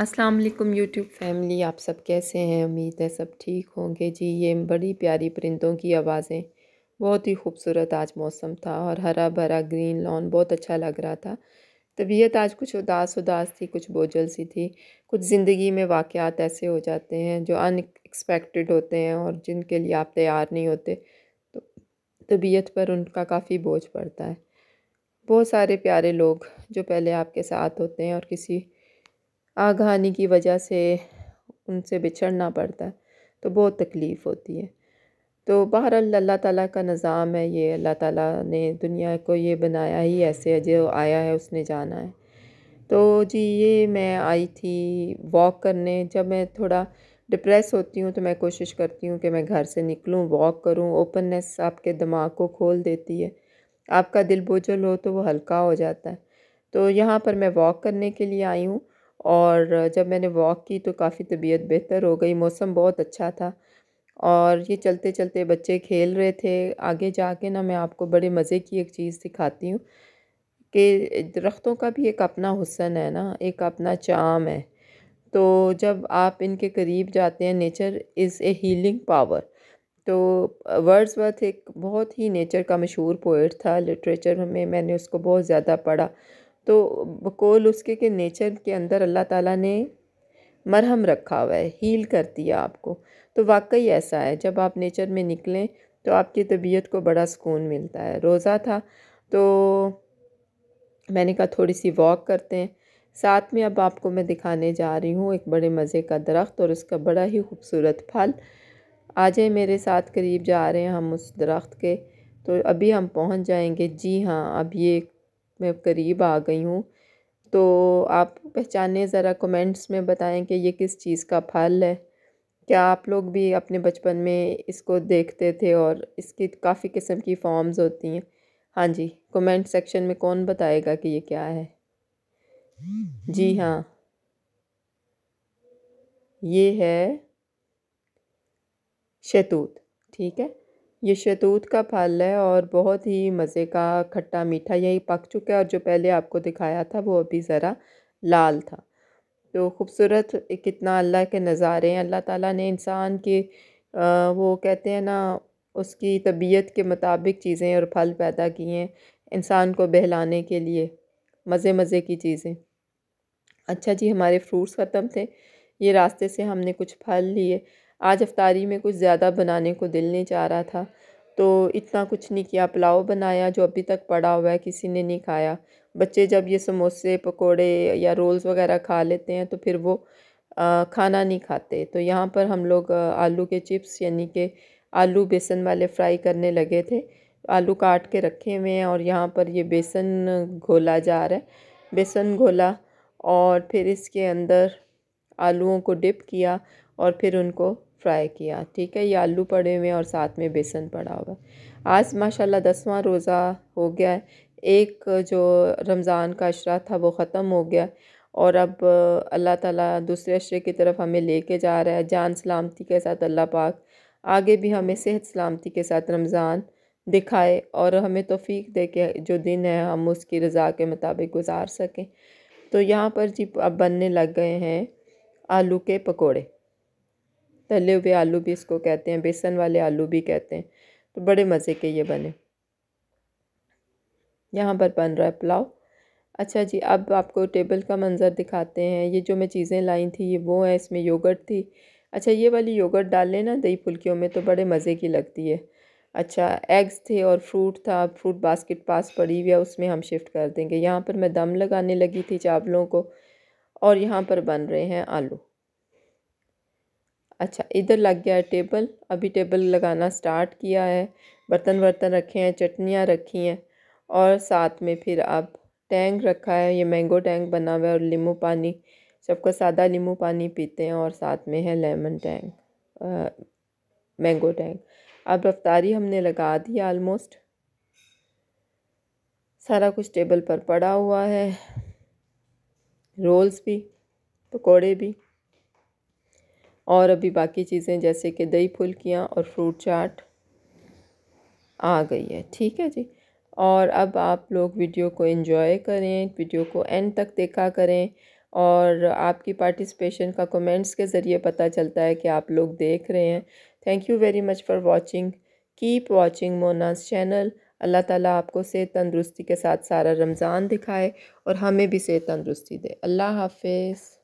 अस्सलाम वालेकुम YouTube family आप सब कैसे हैं उम्मीद है सब ठीक होंगे जी ये बड़ी प्यारी परिंदों की आवाज़ें बहुत ही खूबसूरत आज मौसम था और हरा भरा ग्रीन लॉन बहुत अच्छा लग रहा था तबीयत आज कुछ उदास उदास थी कुछ बोझल सी थी कुछ ज़िंदगी में वाक़ात ऐसे हो जाते हैं जो अनएक्सपेक्टेड होते हैं और जिनके लिए आप तैयार नहीं होते तो तबीयत पर उनका काफ़ी बोझ पड़ता है बहुत सारे प्यारे लोग जो पहले आपके साथ होते हैं और किसी आगहानी की वजह से उनसे बिछड़ना पड़ता है तो बहुत तकलीफ़ होती है तो बहर अल्लाह ताला का निज़ाम है ये अल्लाह ताला ने दुनिया को ये बनाया ही ऐसे है जो आया है उसने जाना है तो जी ये मैं आई थी वॉक करने जब मैं थोड़ा डिप्रेस होती हूँ तो मैं कोशिश करती हूँ कि मैं घर से निकलूँ वॉक करूँ ओपननेस आपके दिमाग को खोल देती है आपका दिल बोझल हो तो वो हल्का हो जाता है तो यहाँ पर मैं वॉक करने के लिए आई हूँ और जब मैंने वॉक की तो काफ़ी तबीयत बेहतर हो गई मौसम बहुत अच्छा था और ये चलते चलते बच्चे खेल रहे थे आगे जाके ना मैं आपको बड़े मज़े की एक चीज़ सिखाती हूँ कि दरख्तों का भी एक अपना हुसन है ना एक अपना चाम है तो जब आप इनके करीब जाते हैं nature is a healing power तो वर्थ एक बहुत ही नेचर का मशहूर पोइट था लिटरेचर में मैंने उसको बहुत ज़्यादा पढ़ा तो बकोल उसके के नेचर के अंदर अल्लाह ताला ने मरहम रखा हुआ है हील कर दिया आपको तो वाकई ऐसा है जब आप नेचर में निकलें तो आपकी तबीयत को बड़ा सुकून मिलता है रोज़ा था तो मैंने कहा थोड़ी सी वॉक करते हैं साथ में अब आपको मैं दिखाने जा रही हूँ एक बड़े मज़े का दरख्त और उसका बड़ा ही खूबसूरत फल आ जाए मेरे साथ करीब जा रहे हैं हम उस दरख्त के तो अभी हम पहुँच जाएंगे जी हाँ अब ये मैं करीब आ गई हूँ तो आप पहचाने ज़रा कमेंट्स में बताएं कि ये किस चीज़ का फल है क्या आप लोग भी अपने बचपन में इसको देखते थे और इसकी काफ़ी किस्म की फॉर्म्स होती हैं हाँ जी कमेंट सेक्शन में कौन बताएगा कि ये क्या है जी हाँ ये है शैतूत ठीक है ये शहतूत का फल है और बहुत ही मज़े का खट्टा मीठा यही पक चुका है और जो पहले आपको दिखाया था वो अभी ज़रा लाल था तो खूबसूरत कितना अल्लाह के नज़ारे हैं अल्लाह ताला ने इंसान के आ, वो कहते हैं ना उसकी तबीयत के मुताबिक चीज़ें और फल पैदा किए हैं इंसान को बहलाने के लिए मज़े मज़े की चीज़ें अच्छा जी हमारे फ्रूट्स ख़त्म थे ये रास्ते से हमने कुछ फल लिए आज अफ्तारी में कुछ ज़्यादा बनाने को दिल नहीं चाह रहा था तो इतना कुछ नहीं किया पुलाव बनाया जो अभी तक पड़ा हुआ है किसी ने नहीं खाया बच्चे जब ये समोसे पकोड़े या रोल्स वगैरह खा लेते हैं तो फिर वो आ, खाना नहीं खाते तो यहाँ पर हम लोग आलू के चिप्स यानी कि आलू बेसन वाले फ्राई करने लगे थे आलू काट के रखे हुए हैं और यहाँ पर ये बेसन घोला जा रहा है बेसन घोला और फिर इसके अंदर आलूओं को डिप किया और फिर उनको फ्राई किया ठीक है ये आलू पड़े हुए हैं और साथ में बेसन पड़ा हुआ आज माशाल्लाह दसवां रोज़ा हो गया है एक जो रमज़ान का अशरा था वो ख़त्म हो गया और अब अल्लाह ताला दूसरे अशरे की तरफ हमें लेके जा रहा है जान सलामती के साथ अल्लाह पाक आगे भी हमें सेहत सलामती के साथ रमज़ान दिखाए और हमें तोफ़ी दे के जो दिन है हम उसकी रज़ा के मुताबिक गुजार सकें तो यहाँ पर जी अब बनने लग गए हैं आलू के पकोड़े तले हुए आलू भी इसको कहते हैं बेसन वाले आलू भी कहते हैं तो बड़े मज़े के ये बने यहाँ पर बन रहा है पुलाव अच्छा जी अब आपको टेबल का मंज़र दिखाते हैं ये जो मैं चीज़ें लाई थी ये वो हैं इसमें योगर्ट थी अच्छा ये वाली योगर्ट डाल लेना दही फुल्कियों में तो बड़े मज़े की लगती है अच्छा एग्स थे और फ्रूट था फ्रूट बास्केट पास पड़ी हुई है उसमें हम शिफ्ट कर देंगे यहाँ पर मैं दम लगाने लगी थी चावलों को और यहाँ पर बन रहे हैं आलू अच्छा इधर लग गया है टेबल अभी टेबल लगाना स्टार्ट किया है बर्तन वर्तन रखे हैं चटनियाँ रखी हैं और साथ में फिर अब टैंक रखा है ये मैंगो टैंक बना हुआ है और नींबू पानी सबको सादा नींबू पानी पीते हैं और साथ में है लेमन टैंक मैंगो टैंक अब रफ्तारी हमने लगा दी आलमोस्ट सारा कुछ टेबल पर पड़ा हुआ है रोल्स भी पकोड़े भी और अभी बाकी चीज़ें जैसे कि दही फुल्कियाँ और फ्रूट चाट आ गई है ठीक है जी और अब आप लोग वीडियो को एंजॉय करें वीडियो को एंड तक देखा करें और आपकी पार्टिसिपेशन का कमेंट्स के ज़रिए पता चलता है कि आप लोग देख रहे हैं thank you very much for watching keep watching Mona's channel अल्लाह ताला आपको सेहत तंदुरुस्ती के साथ सारा रमज़ान दिखाए और हमें भी सेहत तंदरुस्ती दे अल्लाह हाफिज़